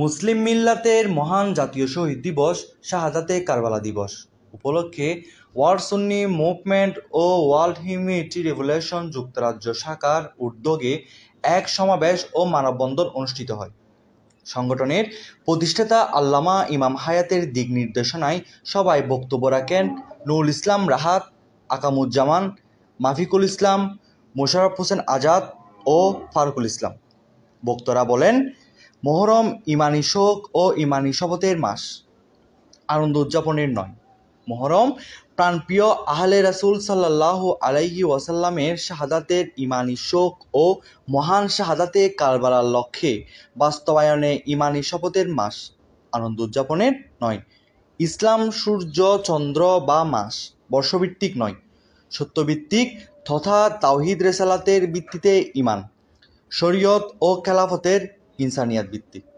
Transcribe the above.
মুসলিম মিল্লাতের মহান জাতীয় শহীদ দিবস শাহাদাতে কারবালা দিবস উপলক্ষে ওয়ার্ল্ড সুন্নি মুভমেন্ট ও ওয়ার্ল্ড হিউমিটি রেভলিউশন যুক্তরাজ্য শাখার উদ্যোগে এক সমাবেশ ও মানববন্ধন অনুষ্ঠিত হয় সংগঠনের প্রতিষ্ঠাতা আল্লামা ইমাম হায়াতের দিক নির্দেশনায় সবাই বক্তব্য রাখেন নুরুল ইসলাম রাহাত আকামুজ্জামান মাফিকুল ইসলাম মোশারফ হোসেন আজাদ ও ফারুকুল ইসলাম বক্তরা বলেন মহরম ইমানি শোক ও ইমানি শপথের মাস আনন্দ উদযাপনের নয় মহরম প্রাণপ্রিয় আহলে রাসুল সাল্লাহ আলাইহি ওয়াসাল্লামের শাহাদাতের ইমানি শোক ও মহান শাহাদাতে কারবালার লক্ষ্যে বাস্তবায়নে ইমানি শপথের মাস আনন্দ উদযাপনের নয় ইসলাম সূর্য চন্দ্র বা মাস বর্ষভিত্তিক নয় সত্যভিত্তিক তথা তাওহিদ রেসালাতের ভিত্তিতে ইমান শরীয়ত ও খেলাফতের ইনসানিয়াত ভিত্তিক